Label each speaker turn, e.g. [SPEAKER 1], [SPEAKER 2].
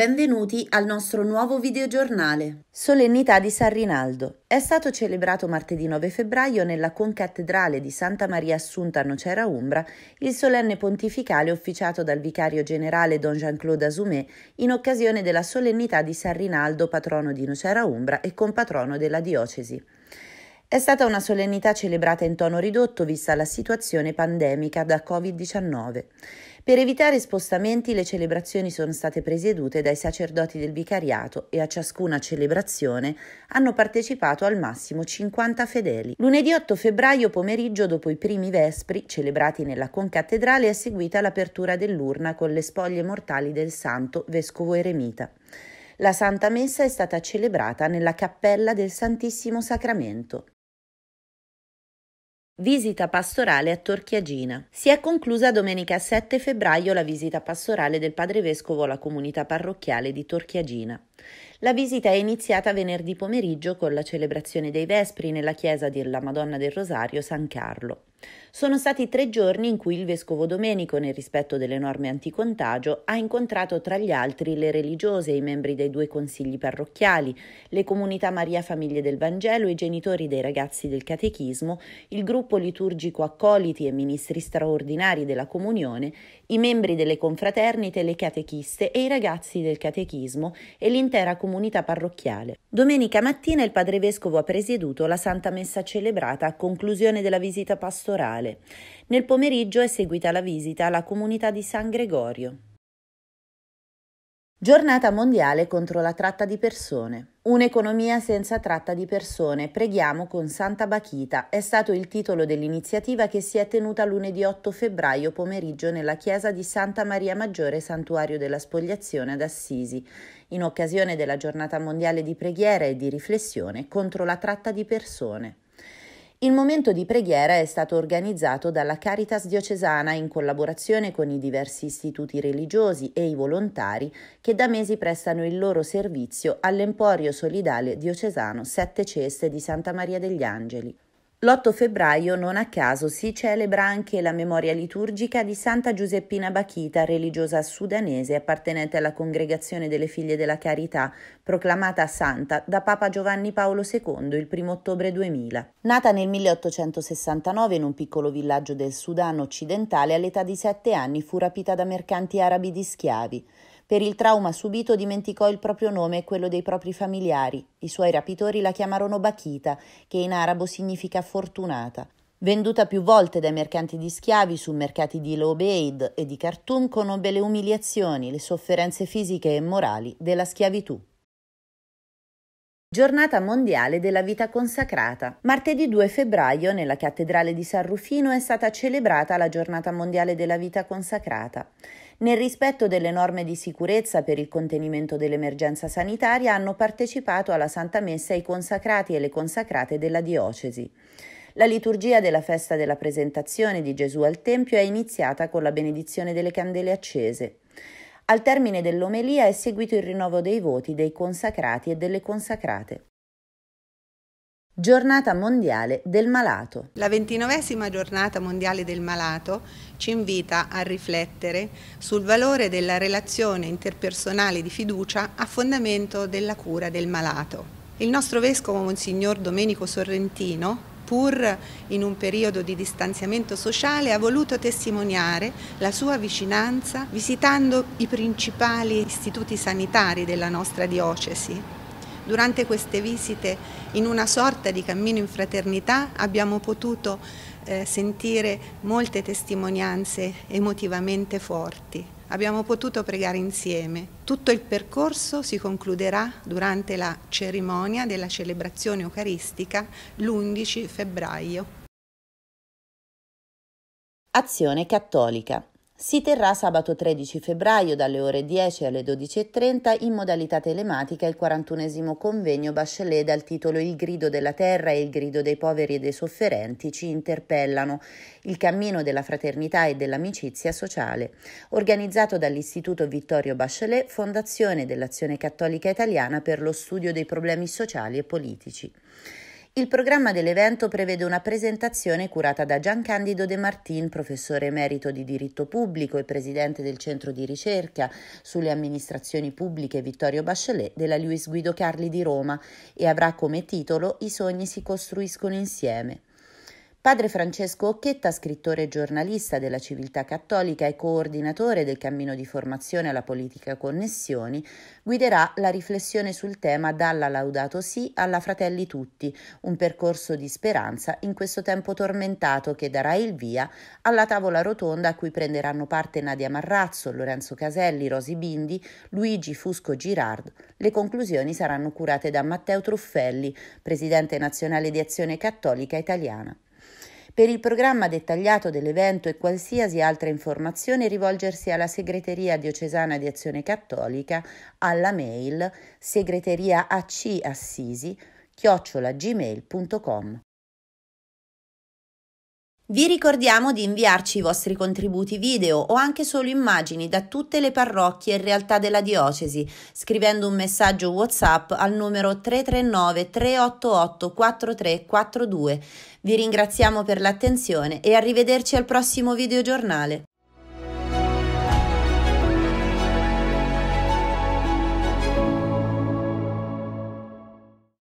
[SPEAKER 1] Benvenuti al nostro nuovo videogiornale. Solennità di San Rinaldo. È stato celebrato martedì 9 febbraio nella concattedrale di Santa Maria Assunta a Nocera Umbra il solenne pontificale officiato dal vicario generale Don Jean-Claude Asumé in occasione della solennità di San Rinaldo, patrono di Nocera Umbra e compatrono della diocesi. È stata una solennità celebrata in tono ridotto vista la situazione pandemica da Covid-19. Per evitare spostamenti le celebrazioni sono state presiedute dai sacerdoti del vicariato e a ciascuna celebrazione hanno partecipato al massimo 50 fedeli. Lunedì 8 febbraio pomeriggio dopo i primi vespri celebrati nella concattedrale è seguita l'apertura dell'urna con le spoglie mortali del santo vescovo eremita. La Santa Messa è stata celebrata nella cappella del Santissimo Sacramento. Visita pastorale a Torchiagina. Si è conclusa domenica 7 febbraio la visita pastorale del Padre Vescovo alla comunità parrocchiale di Torchiagina. La visita è iniziata venerdì pomeriggio con la celebrazione dei Vespri nella chiesa della Madonna del Rosario San Carlo. Sono stati tre giorni in cui il vescovo Domenico, nel rispetto delle norme anticontagio, ha incontrato tra gli altri le religiose, i membri dei due consigli parrocchiali, le comunità Maria Famiglie del Vangelo, i genitori dei ragazzi del catechismo, il gruppo liturgico accoliti e ministri straordinari della comunione, i membri delle confraternite, le catechiste e i ragazzi del catechismo e l'intera comunità comunità parrocchiale. Domenica mattina il padre vescovo ha presieduto la santa messa celebrata a conclusione della visita pastorale. Nel pomeriggio è seguita la visita alla comunità di San Gregorio. Giornata mondiale contro la tratta di persone. Un'economia senza tratta di persone, preghiamo con Santa Bachita, è stato il titolo dell'iniziativa che si è tenuta lunedì 8 febbraio pomeriggio nella chiesa di Santa Maria Maggiore Santuario della Spogliazione ad Assisi, in occasione della giornata mondiale di preghiera e di riflessione contro la tratta di persone. Il momento di preghiera è stato organizzato dalla Caritas diocesana in collaborazione con i diversi istituti religiosi e i volontari che da mesi prestano il loro servizio all'Emporio Solidale Diocesano Sette Ceste di Santa Maria degli Angeli. L'8 febbraio non a caso si celebra anche la memoria liturgica di Santa Giuseppina Bachita, religiosa sudanese appartenente alla Congregazione delle Figlie della Carità, proclamata santa da Papa Giovanni Paolo II il 1 ottobre 2000. Nata nel 1869 in un piccolo villaggio del Sudan occidentale, all'età di sette anni fu rapita da mercanti arabi di schiavi. Per il trauma subito dimenticò il proprio nome e quello dei propri familiari. I suoi rapitori la chiamarono Bakita, che in arabo significa fortunata. Venduta più volte dai mercanti di schiavi su mercati di Lobeid e di Khartoum, conobbe le umiliazioni, le sofferenze fisiche e morali della schiavitù. Giornata mondiale della vita consacrata. Martedì 2 febbraio nella cattedrale di San Rufino è stata celebrata la giornata mondiale della vita consacrata. Nel rispetto delle norme di sicurezza per il contenimento dell'emergenza sanitaria hanno partecipato alla Santa Messa i consacrati e le consacrate della diocesi. La liturgia della festa della presentazione di Gesù al Tempio è iniziata con la benedizione delle candele accese. Al termine dell'omelia è seguito il rinnovo dei voti dei consacrati e delle consacrate. Giornata mondiale
[SPEAKER 2] del malato. La ventinovesima giornata mondiale del malato ci invita a riflettere sul valore della relazione interpersonale di fiducia a fondamento della cura del malato. Il nostro vescovo, Monsignor Domenico Sorrentino, pur in un periodo di distanziamento sociale, ha voluto testimoniare la sua vicinanza visitando i principali istituti sanitari della nostra diocesi. Durante queste visite, in una sorta di cammino in fraternità, abbiamo potuto eh, sentire molte testimonianze emotivamente forti abbiamo potuto pregare insieme. Tutto il percorso si concluderà durante la cerimonia della celebrazione eucaristica l'11 febbraio.
[SPEAKER 1] Azione Cattolica si terrà sabato 13 febbraio dalle ore 10 alle 12.30 in modalità telematica il 41 convegno Bachelet dal titolo Il grido della terra e il grido dei poveri e dei sofferenti ci interpellano, il cammino della fraternità e dell'amicizia sociale, organizzato dall'Istituto Vittorio Bachelet, Fondazione dell'Azione Cattolica Italiana per lo studio dei problemi sociali e politici. Il programma dell'evento prevede una presentazione curata da Giancandido De Martin, professore emerito di diritto pubblico e presidente del centro di ricerca sulle amministrazioni pubbliche Vittorio Bachelet della Luis Guido Carli di Roma e avrà come titolo I sogni si costruiscono insieme. Padre Francesco Occhetta, scrittore e giornalista della Civiltà Cattolica e coordinatore del cammino di formazione alla politica connessioni, guiderà la riflessione sul tema dalla Laudato Si alla Fratelli Tutti, un percorso di speranza in questo tempo tormentato che darà il via alla tavola rotonda a cui prenderanno parte Nadia Marrazzo, Lorenzo Caselli, Rosi Bindi, Luigi Fusco Girard. Le conclusioni saranno curate da Matteo Truffelli, presidente nazionale di Azione Cattolica Italiana. Per il programma dettagliato dell'evento e qualsiasi altra informazione rivolgersi alla segreteria diocesana di Azione Cattolica alla mail segreteriaacassisi@gmail.com. Vi ricordiamo di inviarci i vostri contributi video o anche solo immagini da tutte le parrocchie e realtà della diocesi scrivendo un messaggio WhatsApp al numero 339 388 4342. Vi ringraziamo per l'attenzione e arrivederci al prossimo video giornale.